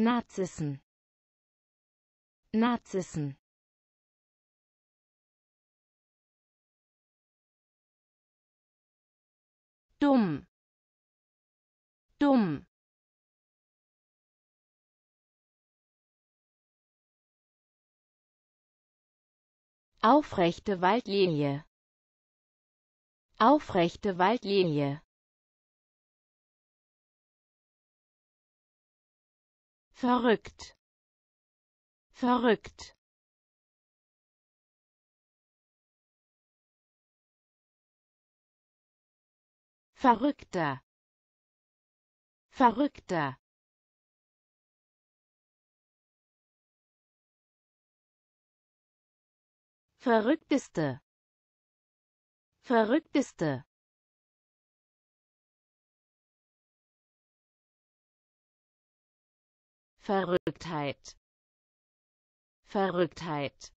Narzissen. Narzissen. Dumm. Dumm. Aufrechte Waldlinie. Aufrechte Waldlinie. verrückt, verrückt. Verrückter, verrückter. Verrückteste, verrückteste. Verrücktheit Verrücktheit